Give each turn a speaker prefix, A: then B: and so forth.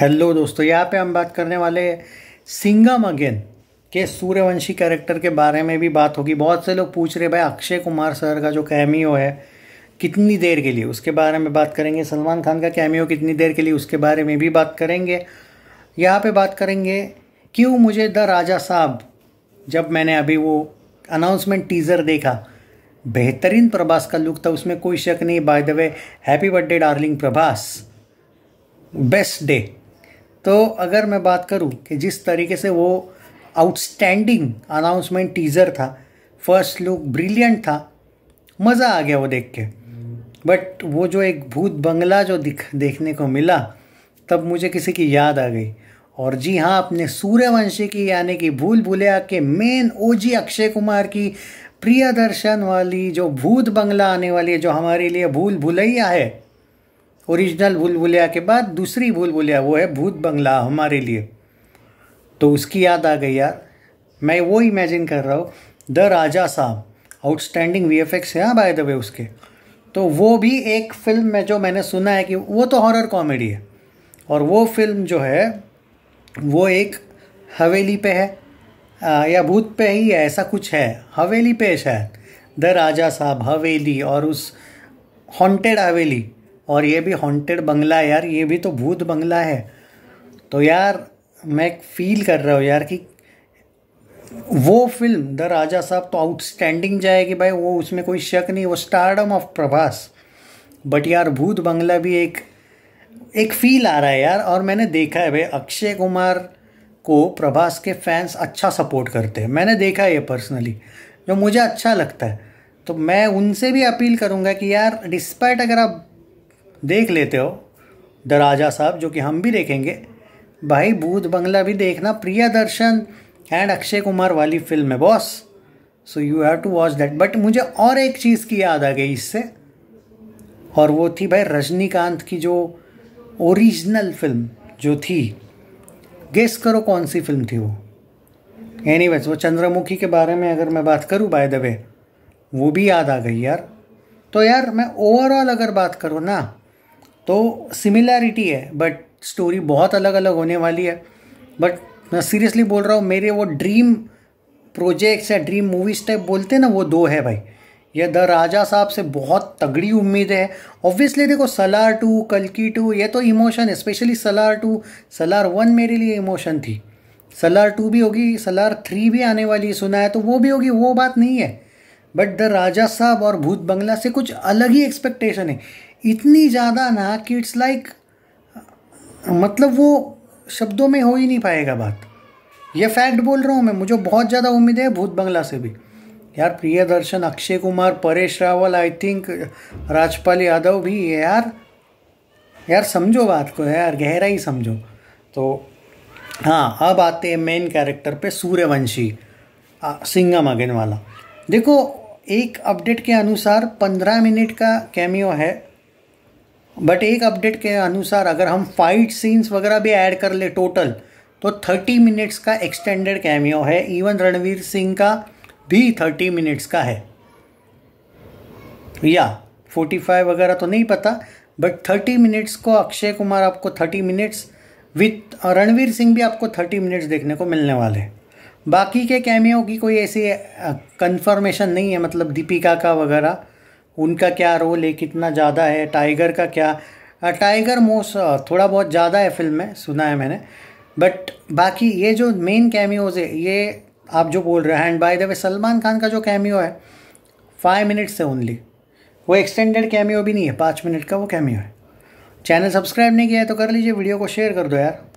A: hello दोस्तों यहाँ पे हम बात करने वाले सिंगम अगेन के सूर्यवंशी कैरेक्टर के बारे में भी बात होगी बहुत से लोग पूछ रहे भाई अक्षय कुमार सर का जो कैमियो है कितनी देर के लिए उसके बारे में बात करेंगे सलमान खान का कैमियो कितनी देर के लिए उसके बारे में भी बात करेंगे यहाँ पे बात करेंगे क्यों मुझे द राजा साहब जब मैंने अभी वो अनाउंसमेंट टीज़र देखा बेहतरीन प्रभास का लुक था उसमें कोई शक नहीं by the way happy birthday darling Prabhas best day तो अगर मैं बात करूं कि जिस तरीके से वो आउटस्टैंडिंग अनाउंसमेंट टीज़र था फर्स्ट लुक ब्रिलियंट था मज़ा आ गया वो देख के बट वो जो एक भूत बंगला जो दिख देखने को मिला तब मुझे किसी की याद आ गई और जी हाँ अपने सूर्यवंशी की यानी कि भूल भुलैया के मेन ओजी अक्षय कुमार की प्रियदर्शन वाली जो भूत बंगला आने वाली है जो हमारे लिए भूल भुलैया है ओरिजिनल भूल भुलिया के बाद दूसरी भूल भुलिया वो है भूत बंगला हमारे लिए तो उसकी याद आ गई यार मैं वो इमेजिन कर रहा हूँ the Raja Saab outstanding V F X है बाय द वे उसके तो वो भी एक फिल्म में जो मैंने सुना है कि वो तो हॉरर कॉमेडी है और वो फिल्म जो है वो एक हवेली पे है आ, या भूत पे ही है ऐसा कुछ है हवेली पे शायद द राजा साहब हवेली और उस हॉन्टेड हवेली और ये भी हॉन्टेड बंगला यार ये भी तो भूत बंगला है तो यार मैं फील कर रहा हूँ यार कि वो फिल्म द राजा साहब तो आउटस्टैंडिंग जाएगी भाई वो उसमें कोई शक नहीं वो स्टारडम ऑफ प्रभास बट यार भूत बंगला भी एक एक फील आ रहा है यार और मैंने देखा है भाई अक्षय कुमार को प्रभास के फैंस अच्छा सपोर्ट करते हैं मैंने देखा है ये पर्सनली जो मुझे अच्छा लगता है तो मैं उनसे भी अपील करूँगा कि यार डिस्पाइट अगर आप देख लेते हो दराजा साहब जो कि हम भी देखेंगे भाई भूत बंगला भी देखना प्रिया दर्शन एंड अक्षय कुमार वाली फिल्म है boss so you have to watch that but मुझे और एक चीज़ की याद आ गई इससे और वो थी भाई रजनीकांत की जो ओरिजिनल फिल्म जो थी गेस करो कौन सी फिल्म थी वो एनी वो चंद्रमुखी के बारे में अगर मैं बात करूँ बाय द वे वो भी याद आ गई यार तो यार मैं ओवरऑल अगर बात करूँ ना तो सिमिलैरिटी है बट स्टोरी बहुत अलग अलग होने वाली है बट मैं सीरियसली बोल रहा हूँ मेरे वो ड्रीम प्रोजेक्ट्स या ड्रीम मूवीज टाइप बोलते हैं ना वो दो है भाई ये द राजा साहब से बहुत तगड़ी उम्मीद है ऑब्वियसली देखो सलार टू कलकी टू ये तो इमोशन है specially Salaar two Salaar one मेरे लिए इमोशन थी सलार टू भी होगी सलार थ्री भी आने वाली है सुना है तो वो भी होगी वो बात नहीं है बट द राजा साहब और भूत बंगला से कुछ अलग ही एक्सपेक्टेशन है इतनी ज़्यादा ना कि इट्स लाइक मतलब वो शब्दों में हो ही नहीं पाएगा बात ये फैक्ट बोल रहा हूँ मैं मुझे बहुत ज़्यादा उम्मीद है भूत बंगला से भी यार Priyadarshan Akshay Kumar Paresh Rawal I think Rajpal Yadav भी यार यार समझो बात को यार गहराई समझो तो हाँ अब आते हैं मेन कैरेक्टर पे सूर्यवंशी सिंगम अगेन वाला देखो एक अपडेट के अनुसार पंद्रह मिनट का कैमियो है बट एक अपडेट के अनुसार अगर हम फाइट सीन्स वगैरह भी ऐड कर ले टोटल तो थर्टी मिनट्स का एक्सटेंडेड कैमियो है इवन रणवीर सिंह का भी थर्टी मिनट्स का है या फोर्टी फाइव वगैरह तो नहीं पता बट थर्टी मिनट्स को अक्षय कुमार आपको thirty minutes with Ranveer Singh भी आपको थर्टी मिनट्स देखने को मिलने वाले हैं बाकी के कैमियो की कोई ऐसी कंफर्मेशन नहीं है मतलब दीपिका का वगैरह उनका क्या रोल है कितना ज़्यादा है टाइगर का क्या टाइगर मोस्ट थोड़ा बहुत ज़्यादा है फिल्म में सुना है मैंने बट बाकी ये जो मेन कैमियोज़ है ये आप जो बोल रहे हैं and by the way Salman Khan का जो कैमियो है फाइव मिनट्स है ओनली वो एक्सटेंडेड कैमियो भी नहीं है पाँच मिनट का वो कैमियो है चैनल सब्सक्राइब नहीं किया है तो कर लीजिए वीडियो को शेयर कर दो यार